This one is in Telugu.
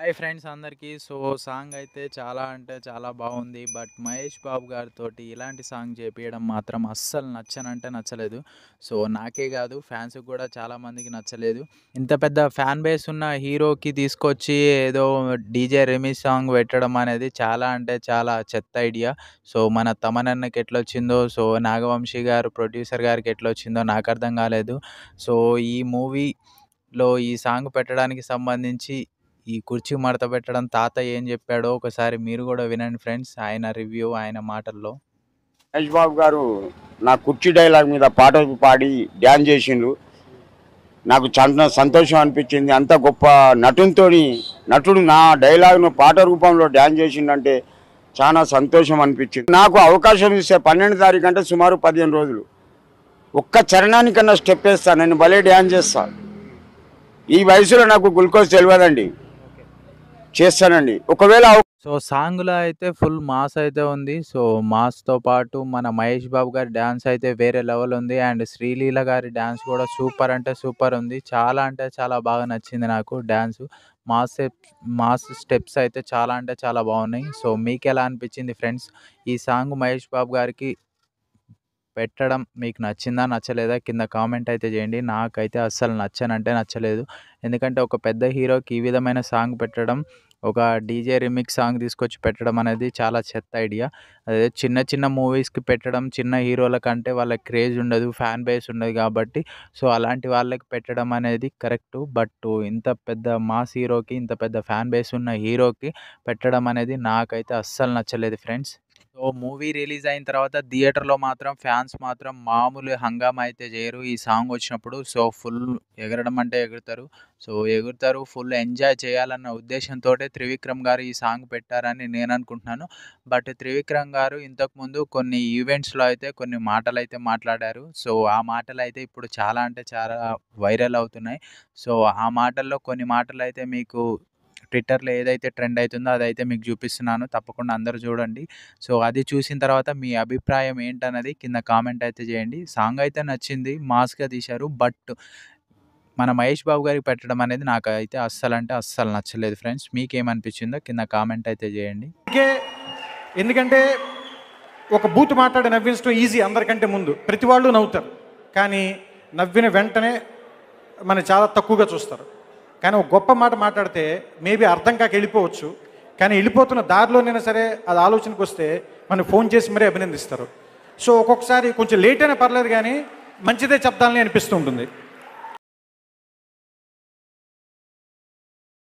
హాయ్ ఫ్రెండ్స్ అందరికీ సో సాంగ్ అయితే చాలా అంటే చాలా బాగుంది బట్ మహేష్ బాబు గారితో ఇలాంటి సాంగ్ చేపించడం మాత్రం అస్సలు నచ్చనంటే నచ్చలేదు సో నాకే కాదు ఫ్యాన్స్కి కూడా చాలామందికి నచ్చలేదు ఇంత పెద్ద ఫ్యాన్ బేస్ ఉన్న హీరోకి తీసుకొచ్చి ఏదో డీజే రెమీ సాంగ్ పెట్టడం అనేది చాలా అంటే చాలా చెత్త ఐడియా సో మన తమనన్నకి ఎట్లొచ్చిందో సో నాగవంశీ గారు ప్రొడ్యూసర్ గారికి ఎట్లొచ్చిందో నాకు అర్థం కాలేదు సో ఈ మూవీ లో ఈ సాంగ్ పెట్టడానికి సంబంధించి ఈ కుర్చీ మడత పెట్టడం తాత ఏం చెప్పాడో ఒకసారి మీరు కూడా వినండి ఫ్రెండ్స్ ఆయన రివ్యూ ఆయన మాటల్లో మహేష్ బాబు గారు నా కుర్చీ డైలాగ్ మీద పాట పాడి డ్యాన్స్ చేసిండు నాకు చాలా సంతోషం అనిపించింది అంత గొప్ప నటునితో నటుడు నా డైలాగ్ను పాట రూపంలో డ్యాన్స్ చేసిండంటే చాలా సంతోషం అనిపించింది నాకు అవకాశం ఇస్తే పన్నెండు తారీఖు అంటే సుమారు పదిహేను రోజులు ఒక్క చరణానికన్నా స్టెప్ వేస్తాను నేను భలే డ్యాన్స్ చేస్తాను ఈ వయసులో నాకు గ్లూకోజ్ తెలియదండి చేస్తానండి ఒకవేళ సో సాంగ్లో అయితే ఫుల్ మాస్ అయితే ఉంది సో మాస్తో పాటు మన మహేష్ బాబు గారి డ్యాన్స్ అయితే వేరే లెవెల్ ఉంది అండ్ శ్రీలీల గారి డ్యాన్స్ కూడా సూపర్ అంటే సూపర్ ఉంది చాలా అంటే చాలా బాగా నచ్చింది నాకు డ్యాన్స్ మాస్ మాస్ స్టెప్స్ అయితే చాలా అంటే చాలా బాగున్నాయి సో మీకు ఎలా అనిపించింది ఫ్రెండ్స్ ఈ సాంగ్ మహేష్ బాబు గారికి పెట్టడం మీకు నచ్చిందా నచ్చలేదా కింద కామెంట్ అయితే చేయండి నాకైతే అస్సలు నచ్చనంటే నచ్చలేదు ఎందుకంటే ఒక పెద్ద హీరోకి ఈ విధమైన సాంగ్ పెట్టడం ఒక డీజే రిమిక్స్ సాంగ్ తీసుకొచ్చి పెట్టడం అనేది చాలా చెత్త ఐడియా అదే చిన్న చిన్న మూవీస్కి పెట్టడం చిన్న హీరోల కంటే వాళ్ళకి క్రేజ్ ఉండదు ఫ్యాన్ బేస్ ఉండదు కాబట్టి సో అలాంటి వాళ్ళకి పెట్టడం అనేది కరెక్ట్ బట్ ఇంత పెద్ద మాస్ హీరోకి ఇంత పెద్ద ఫ్యాన్ బేస్ ఉన్న హీరోకి పెట్టడం అనేది నాకైతే అస్సలు నచ్చలేదు ఫ్రెండ్స్ సో మూవీ రిలీజ్ అయిన తర్వాత థియేటర్లో మాత్రం ఫ్యాన్స్ మాత్రం మామూలు హంగామా అయితే చేయరు ఈ సాంగ్ వచ్చినప్పుడు సో ఫుల్ ఎగరడం అంటే ఎగురుతారు సో ఎగురుతారు ఫుల్ ఎంజాయ్ చేయాలన్న ఉద్దేశంతో త్రివిక్రమ్ గారు ఈ సాంగ్ పెట్టారని నేను అనుకుంటున్నాను బట్ త్రివిక్రమ్ గారు ఇంతకుముందు కొన్ని ఈవెంట్స్లో అయితే కొన్ని మాటలు అయితే మాట్లాడారు సో ఆ మాటలు అయితే ఇప్పుడు చాలా అంటే చాలా వైరల్ అవుతున్నాయి సో ఆ మాటల్లో కొన్ని మాటలు అయితే మీకు ట్విట్టర్లో ఏదైతే ట్రెండ్ అవుతుందో అదైతే మీకు చూపిస్తున్నాను తప్పకుండా అందరూ చూడండి సో అది చూసిన తర్వాత మీ అభిప్రాయం ఏంటన్నది కింద కామెంట్ అయితే చేయండి సాంగ్ అయితే నచ్చింది మాస్గా తీశారు బట్ మన మహేష్ బాబు గారికి పెట్టడం అనేది నాకు అయితే అస్సలు అంటే అస్సలు నచ్చలేదు ఫ్రెండ్స్ మీకేమనిపించిందో కింద కామెంట్ అయితే చేయండి ఎందుకంటే ఒక బూత్ మాట్లాడి నవ్వించడం ఈజీ అందరికంటే ముందు ప్రతి వాళ్ళు నవ్వుతారు కానీ నవ్విన వెంటనే మనం చాలా తక్కువగా చూస్తారు కానీ ఒక గొప్ప మాట మాట్లాడితే మేబీ అర్థం కాక వెళ్ళిపోవచ్చు కానీ వెళ్ళిపోతున్న దారిలోనైనా సరే అది ఆలోచనకు వస్తే మనం ఫోన్ చేసి మరీ అభినందిస్తారు సో ఒక్కొక్కసారి కొంచెం లేట్ అయినా పర్లేదు కానీ మంచిదే చెప్తానని అనిపిస్తుంటుంది